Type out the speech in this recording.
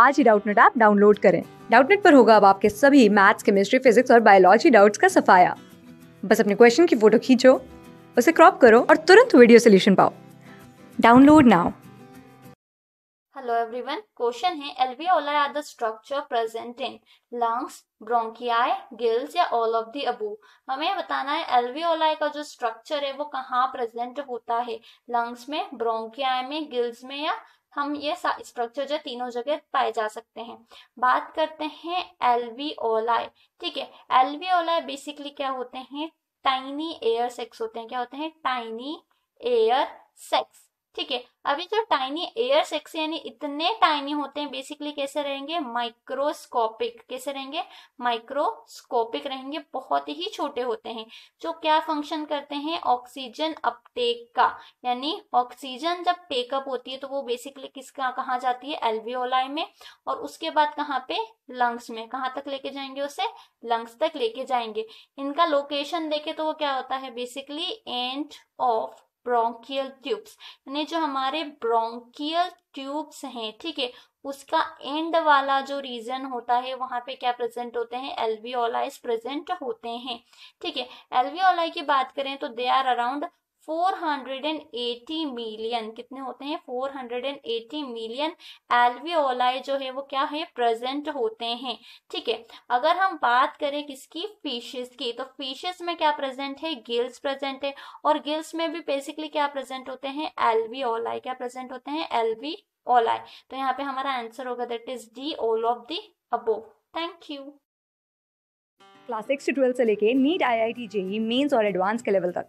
आज ही Doubtnut app download करें डाउटनेट पर होगा अब आपके सभी मैथ्स केमिस्ट्री फिजिक्स और बायोलॉजी डाउट्स का सफाया बस अपने क्वेश्चन की फोटो खींचो उसे क्रॉप करो और तुरंत वीडियो सोल्यूशन पाओ download now hello everyone question है alveolar are the structure present in lungs bronchi gills या ऑल ऑफ द अबू हमें बताना है एल्वियोलाई का जो स्ट्रक्चर है वो कहाँ प्रेजेंट होता है लंग्स में ब्रोंकियाई में गिल्स में या हम ये स्ट्रक्चर जो तीनों जगह पाए जा सकते हैं बात करते हैं एलवी ओलाय ठीक है एलवी ओलाई बेसिकली क्या होते हैं टाइनी एयर सेक्स होते हैं क्या होते हैं टाइनी एयर सेक्स ठीक है अभी जो टाइनी एयर सेक्स यानी इतने टाइनी होते हैं बेसिकली कैसे रहेंगे माइक्रोस्कोपिक कैसे रहेंगे माइक्रोस्कोपिक रहेंगे बहुत ही छोटे होते हैं जो क्या फंक्शन करते हैं ऑक्सीजन अपटेक का यानी ऑक्सीजन जब टेकअप होती है तो वो बेसिकली किसका कहाँ जाती है एल्वियोलाई में और उसके बाद कहाँ पे लंग्स में कहाँ तक लेके जाएंगे उसे लंग्स तक लेके जाएंगे इनका लोकेशन देखे तो वो क्या होता है basically end of bronchial tubes यानी जो हमारे ब्रोंकियल ट्यूब्स हैं ठीक है उसका एंड वाला जो रीजन होता है वहां पे क्या प्रेजेंट होते हैं एल्वियोलाइज प्रेजेंट होते हैं ठीक है एल्वियोलाई की बात करें तो दे आर अराउंड 480 मिलियन कितने होते हैं 480 मिलियन एल्वियोलाई जो है वो क्या है प्रेजेंट होते हैं ठीक है अगर हम बात करें किसकी फिशेस की तो फिशेस में क्या प्रेजेंट है गिल्स प्रेजेंट है और गिल्स में भी बेसिकली क्या प्रेजेंट होते हैं एल्वियोलाई क्या प्रेजेंट होते हैं एल्वी ओलाई तो यहाँ पे हमारा आंसर होगा that is D all of the above thank you class six से से लेके NEET I I T JEE mains और एडवांस के लेवल तक